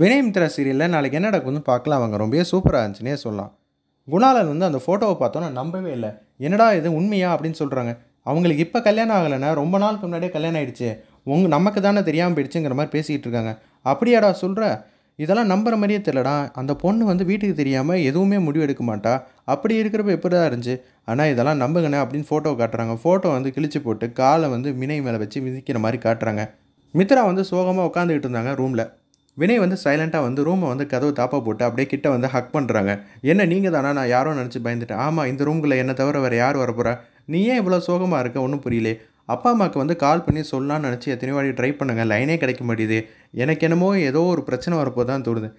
வினயமித்ரா சீரியலில் நாளைக்கு என்ன நடக்குதுன்னு பார்க்கலாம் அவங்க ரொம்பவே சூப்பராக இருந்துச்சுன்னே சொல்லலாம் குணாலன் வந்து அந்த ஃபோட்டோவை பார்த்தோன்னா நம்பவே இல்லை என்னடா இது உண்மையா அப்படின்னு சொல்கிறாங்க அவங்களுக்கு இப்போ கல்யாணம் ஆகலைன்னா ரொம்ப நாளுக்கு முன்னாடியே கல்யாணம் ஆகிடுச்சு உங்க நமக்கு தானே தெரியாமல் போயிடுச்சுங்கிற மாதிரி பேசிகிட்டு இருக்காங்க அப்படியாடா சொல்கிற இதெல்லாம் நம்புற மாதிரியே தெரிலடா அந்த பொண்ணு வந்து வீட்டுக்கு தெரியாமல் எதுவுமே முடிவு எடுக்க மாட்டா அப்படி இருக்கிறப்ப எப்படி தான் இருந்துச்சு ஆனால் இதெல்லாம் நம்புங்கண்ணே அப்படின்னு ஃபோட்டோ காட்டுறாங்க ஃபோட்டோ வந்து கிழிச்சு போட்டு காலை வந்து மினை மேலே வச்சு மிதிக்கிற மாதிரி காட்டுறாங்க மித்ரா வந்து சோகமாக உட்காந்துக்கிட்டு இருந்தாங்க ரூமில் வினய் வந்து சைலண்ட்டாக வந்து ரூமை வந்து கதவு தாப்பா போட்டு அப்படியே கிட்ட வந்து ஹக் பண்ணுறாங்க என்ன நீங்கள் தானா நான் யாரோ நினச்சி பயந்துட்டேன் ஆமாம் இந்த ரூமில் என்னை தவிர வேறு யார் வரப்போகிறா நீ ஏன் இவ்வளோ சோகமாக இருக்க ஒன்றும் புரியலே அப்பா அம்மாவுக்கு வந்து கால் பண்ணி சொல்லலாம்னு நினச்சி எத்தனையோ வாட்டி ட்ரை பண்ணுங்க லைனே கிடைக்க மாட்டேது எனக்கு என்னமோ ஏதோ ஒரு பிரச்சனை வரப்போ தான் தோணுது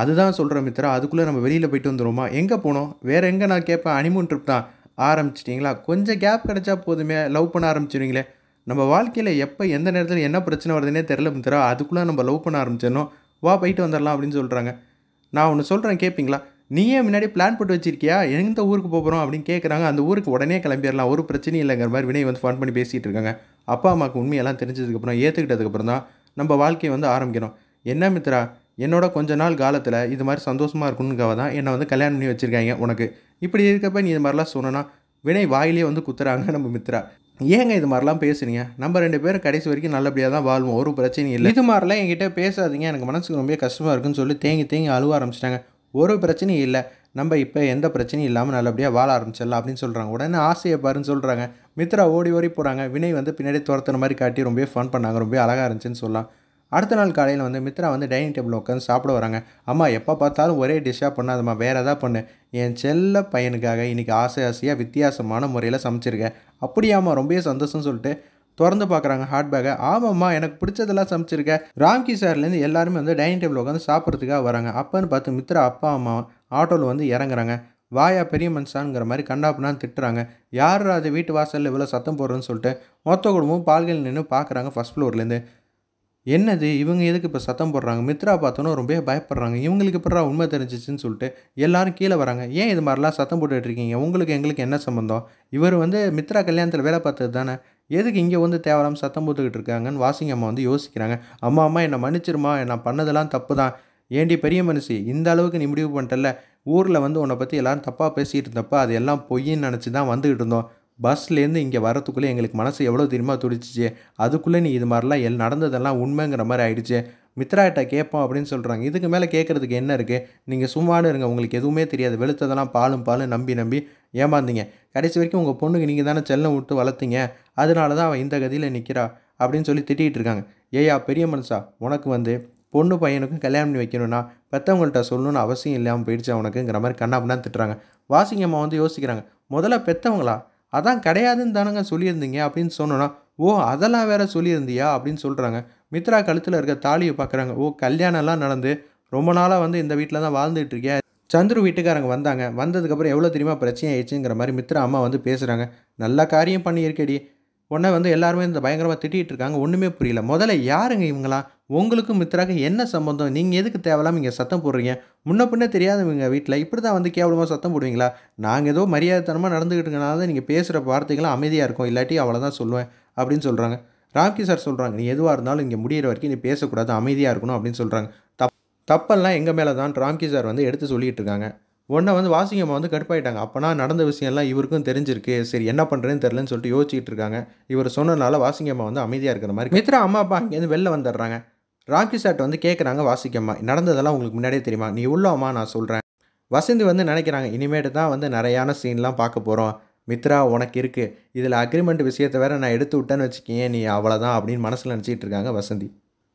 அதுதான் சொல்கிற மித்திரா அதுக்குள்ளே நம்ம வெளியில் போயிட்டு வந்துடுவோமா எங்கே போனோம் வேறு எங்கே நான் கேட்பேன் அனிமூன் ட்ரிப் தான் ஆரம்பிச்சிட்டிங்களா கொஞ்சம் கேப் கிடச்சா போதுமே லவ் பண்ண ஆரம்பிச்சுருவீங்களே நம்ம வாழ்க்கையில் எப்போ எந்த நேரத்தில் என்ன பிரச்சனை வருதுன்னே தெரில மித்திரா அதுக்குள்ளே நம்ம லவ் பண்ண ஆரம்பிச்சிடணும் வா போயிட்டு வந்துடலாம் அப்படின்னு சொல்கிறாங்க நான் ஒன்று சொல்கிறேன் கேட்பீங்களா நீயே முன்னாடி பிளான் போட்டு வச்சிருக்கியா எந்த ஊருக்கு போகிறோம் அப்படின்னு கேட்குறாங்க அந்த ஊருக்கு உடனே கிளம்பிடலாம் ஒரு பிரச்சனையும் இல்லைங்கிற மாதிரி வினை வந்து ஃபோன் பண்ணி பேசிகிட்டு இருக்காங்க அப்பா அம்மாவுக்கு உண்மையெல்லாம் தெரிஞ்சதுக்கப்புறம் ஏற்றுக்கிட்டதுக்கப்புறம் தான் நம்ம வாழ்க்கையை வந்து ஆரம்பிக்கிறோம் என்ன மித்ரா என்னோட கொஞ்ச நாள் காலத்தில் இது மாதிரி சந்தோஷமாக இருக்கணுங்காக தான் என்னை வந்து கல்யாணம் பண்ணி வச்சுருக்காங்க உனக்கு இப்படி இருக்கப்ப நீ இது மாதிரிலாம் சொன்னால் வினை வாயிலே வந்து குத்துறாங்க நம்ம மித்ரா ஏங்க இது மாதிரிலாம் பேசுறீங்க நம்ம ரெண்டு பேரும் கடைசி வரைக்கும் நல்லபடியாக தான் வாழ்வோம் ஒரு பிரச்சனையும் இல்லை இது மாதிரிலாம் என்கிட்ட பேசாதீங்க எனக்கு மனசுக்கு ரொம்ப கஷ்டமாக இருக்குன்னு சொல்லி தேங்கி தேங்கி அழுவ ஆரம்பிச்சிட்டாங்க ஒரு பிரச்சனையும் இல்லை நம்ம இப்போ எந்த பிரச்சனையும் இல்லாமல் நல்லபடியாக வாழ ஆரம்பிச்சிடலாம் அப்படின்னு சொல்கிறாங்க உடனே ஆசையை பாருன்னு சொல்கிறாங்க மித்ரா ஓடி ஓடி போகிறாங்க வினய் வந்து பின்னாடி துரத்துற மாதிரி காட்டி ரொம்பவே ஃபன் பண்ணாங்க ரொம்ப அழகாக இருந்துச்சுன்னு சொல்லலாம் அடுத்த நாள் காலையில் வந்து மித்ரா வந்து டைனிங் டேபிள் உட்காந்து சாப்பிட வராங்க அம்மா எப்போ பார்த்தாலும் ஒரே டிஷ்ஷாக பண்ணாதம்மா வேறு எதாவது பண்ணு என் செல்ல பையனுக்காக இன்றைக்கி ஆசை ஆசையாக வித்தியாசமான முறையில் சமைச்சிருக்கேன் அப்படியாம்மா ரொம்பவே சந்தோஷம்னு சொல்லிட்டு திறந்து பார்க்குறாங்க ஹாட் பேக்கை ஆமாம்மா எனக்கு பிடிச்சதெல்லாம் சமைச்சிருக்கேன் ராம்கி சார்லேருந்து எல்லாருமே வந்து டைனிங் டேபிள் உட்காந்து சாப்பிட்றதுக்காக வராங்க அப்போன்னு பார்த்து மித்ரா அப்பா அம்மா ஆட்டோவில் வந்து இறங்குறாங்க வாயா பெரிய மனுஷாங்கிற மாதிரி கண்டாப்புனான்னு திட்டுறாங்க யார் அது வீட்டு வாசலில் இவ்வளோ சத்தம் போடுறதுன்னு சொல்லிட்டு மொத்த குடும்பம் பால்கள் நின்று பார்க்குறாங்க ஃபஸ்ட் ஃப்ளோர்லேருந்து என்னது இவங்க எதுக்கு இப்போ சத்தம் போடுறாங்க மித்ரா பார்த்தோன்னா ரொம்பவே பயப்படுறாங்க இவங்களுக்கு இப்படா உண்மை தெரிஞ்சிச்சுன்னு சொல்லிட்டு எல்லாரும் கீழே வராங்க ஏன் இது மாதிரிலாம் சத்தம் போட்டுட்ருக்கீங்க உங்களுக்கு எங்களுக்கு என்ன சம்மந்தம் இவர் வந்து மித்ரா கல்யாணத்தில் வேலை பார்த்தது தானே எதுக்கு இங்கே வந்து தேவையில்லாமல் சத்தம் போட்டுக்கிட்டு இருக்காங்கன்னு வாசிங்க அம்மா வந்து யோசிக்கிறாங்க அம்மா அம்மா என்னை மன்னிச்சிருமா நான் பண்ணதெல்லாம் தப்பு தான் ஏண்டி பெரிய மனுஷி இந்த அளவுக்கு நீ முடிவு பண்ணிட்டல ஊரில் வந்து உன்னை பற்றி எல்லோரும் தப்பாக பேசிகிட்டு இருந்தப்போ அது எல்லாம் பொய்ன்னு நினச்சி தான் வந்துக்கிட்டு இருந்தோம் பஸ்லேருந்து இங்கே வரத்துக்குள்ளே எங்களுக்கு மனசு எவ்வளோ தெரியுமா துடிச்சிச்சு அதுக்குள்ளே நீ இது மாதிரிலாம் எல் நடந்ததெல்லாம் உண்மைங்கிற மாதிரி ஆயிடுச்சு மித்ராகிட்ட கேட்போம் அப்படின்னு சொல்கிறாங்க இதுக்கு மேலே கேட்குறதுக்கு என்ன இருக்குது நீங்கள் சும்மானு இருங்க உங்களுக்கு எதுவுமே தெரியாது வெளுத்ததெல்லாம் பாலும் பாலும் நம்பி நம்பி ஏமாந்தீங்க கடைசி வரைக்கும் உங்கள் பொண்ணுக்கு நீங்கள் தானே செல்லம் விட்டு வளர்த்தீங்க அதனால தான் அவன் இந்த கதியில் நிற்கிறா அப்படின்னு சொல்லி திட்டிகிட்டு இருக்காங்க ஏயா பெரிய மனுஷா உனக்கு வந்து பொண்ணு பையனுக்கும் கல்யாணம் பண்ணி வைக்கணும்னா பெற்றவங்கள்ட்ட சொல்லணும்னு அவசியம் இல்லாமல் போயிடுச்சு அவனுக்குங்கிற மாதிரி கண்ணாப்புனா திட்டுறாங்க வாசிங்கம்மா வந்து யோசிக்கிறாங்க முதல்ல பெற்றவங்களா அதான் கிடையாதுன்னு தானங்க சொல்லியிருந்தீங்க அப்படின்னு சொன்னோன்னா ஓ அதெல்லாம் வேற சொல்லியிருந்தியா அப்படின்னு சொல்கிறாங்க மித்ரா கழுத்தில் இருக்க தாலியை பார்க்குறாங்க ஓ கல்யாணம்லாம் நடந்து ரொம்ப நாளாக வந்து இந்த வீட்டில் தான் வாழ்ந்துட்டு இருக்கியா சந்துரு வீட்டுக்காரங்க வந்தாங்க வந்ததுக்கப்புறம் எவ்வளோ தெரியுமா பிரச்சனை ஆயிடுச்சுங்கிற மாதிரி மித்ரா அம்மா வந்து பேசுகிறாங்க நல்ல காரியம் பண்ணியிருக்கேடி உடனே வந்து எல்லாருமே இந்த பயங்கரமாக திட்டிகிட்டு இருக்காங்க ஒன்றுமே புரியல முதல்ல யாருங்க இவங்களாம் உங்களுக்கும் மித்ராக்கு என்ன சம்மந்தம் நீங்கள் எதுக்கு தேவையில்லாமல் இங்கே சத்தம் போடுறீங்க முன்ன பின்னே தெரியாதவங்க வீட்டில் இப்படி தான் வந்து கேவலமாக சத்தம் போடுவீங்களா நாங்கள் ஏதோ மரியாதைத்தனமாக நடந்துக்கிட்டுங்கனால தான் நீங்கள் பேசுகிற வார்த்தைகள்லாம் அமைதியாக இருக்கும் இல்லாட்டி அவ்வளோதான் சொல்லுவேன் அப்படின்னு சொல்கிறாங்க ராம்கி சார் சொல்கிறாங்க நீ எதுவாக இருந்தாலும் இங்கே முடிகிற வரைக்கும் நீ பேசக்கூடாது அமைதியாக இருக்கணும் அப்படின்னு சொல்கிறாங்க தப் தப்பெல்லாம் எங்கள் மேலே தான் ராம்கி சார் வந்து எடுத்து சொல்லிகிட்டு இருக்காங்க உடனே வந்து அம்மா வந்து கடுப்பாயிட்டாங்க அப்போனா நடந்த விஷயம்லாம் இவருக்கும் தெரிஞ்சிருக்கு சரி என்ன பண்ணுறேன்னு தெரிலன்னு சொல்லிட்டு யோசிச்சுட்டு இருக்காங்க இவர் சொன்னனால அம்மா வந்து அமைதியாக இருக்கிற மாதிரி மித்ரா அம்மா அப்பா அங்கேருந்து வெளில வந்துடுறாங்க ராக்கி சாட் வந்து கேட்குறாங்க வாசிக்கம்மா நடந்ததெல்லாம் உங்களுக்கு முன்னாடியே தெரியுமா நீ உள்ளோம்மா நான் சொல்கிறேன் வசந்தி வந்து நினைக்கிறாங்க இனிமேட்டு தான் வந்து நிறையான சீன்லாம் பார்க்க போகிறோம் மித்ரா உனக்கு இருக்குது இதில் அக்ரிமெண்ட் விஷயத்தை வேறு நான் எடுத்து விட்டேன்னு வச்சுக்கேன் நீ அவ்வளோதான் அப்படின்னு மனசில் நினச்சிட்டு இருக்காங்க வசந்தி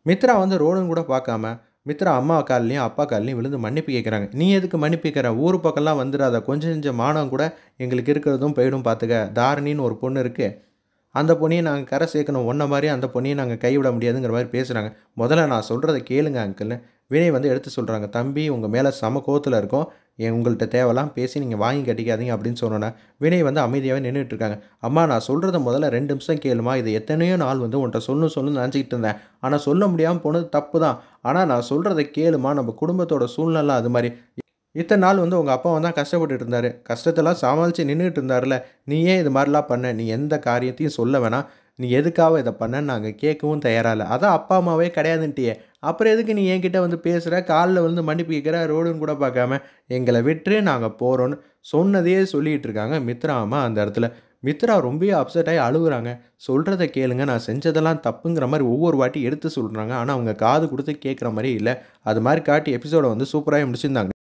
மித்ரா வந்து ரோடுன்னு கூட பார்க்காம மித்ரா அம்மா காலிலையும் அப்பா காலிலையும் விழுந்து மன்னிப்பு கேட்குறாங்க நீ எதுக்கு மன்னிப்பு கேட்குற ஊர் பக்கம்லாம் வந்துடாத கொஞ்சம் கொஞ்சம் மானம் கூட எங்களுக்கு இருக்கிறதும் போயிடும் பார்த்துக்க தாரணின்னு ஒரு பொண்ணு இருக்குது அந்த பொண்ணியை நாங்கள் கரை சேர்க்கணும் ஒன்றை மாதிரி அந்த பொண்ணியை நாங்கள் கைவிட முடியாதுங்கிற மாதிரி பேசுகிறாங்க முதல்ல நான் சொல்கிறத கேளுங்க அங்கிள் வினய் வந்து எடுத்து சொல்கிறாங்க தம்பி உங்கள் மேலே சம கோத்தில் இருக்கும் என் உங்கள்கிட்ட தேவைலாம் பேசி நீங்கள் வாங்கி கட்டிக்காதீங்க அப்படின்னு சொன்னோன்னே வினய் வந்து அமைதியாகவே நின்றுட்டுருக்காங்க அம்மா நான் சொல்கிறத முதல்ல ரெண்டு நிமிஷம் கேளுமா இது எத்தனையோ நாள் வந்து உன்ட்ட சொல்லணும் சொல்லணும்னு நினச்சிக்கிட்டு இருந்தேன் ஆனால் சொல்ல முடியாமல் போனது தப்பு தான் ஆனால் நான் சொல்கிறத கேளுமா நம்ம குடும்பத்தோட சூழ்நிலை அது மாதிரி இத்தனை நாள் வந்து உங்கள் அப்பா வந்தால் கஷ்டப்பட்டு இருந்தார் கஷ்டத்தெல்லாம் சமாளித்து நின்றுட்டு இருந்தார்ல நீ ஏன் இது மாதிரிலாம் பண்ண நீ எந்த காரியத்தையும் சொல்ல வேணாம் நீ எதுக்காக இதை பண்ணன்னு நாங்கள் கேட்கவும் தயாராக இல்லை அதான் அப்பா அம்மாவே கிடையாதுன்ட்டியே அப்புறம் எதுக்கு நீ என்கிட்ட வந்து பேசுகிற காலில் வந்து மன்னிப்பு கேட்குற ரோடுன்னு கூட பார்க்காம எங்களை விட்டு நாங்கள் போகிறோன்னு சொன்னதே சொல்லிகிட்டு இருக்காங்க மித்ராமா அந்த இடத்துல மித்ரா ரொம்பவே அப்செட் ஆகி அழுகுறாங்க சொல்கிறத கேளுங்க நான் செஞ்சதெல்லாம் தப்புங்கிற மாதிரி ஒவ்வொரு வாட்டி எடுத்து சொல்கிறாங்க ஆனால் அவங்க காது கொடுத்து கேட்குற மாதிரி இல்லை அது மாதிரி காட்டி எபிசோடை வந்து சூப்பராகி முடிச்சிருந்தாங்க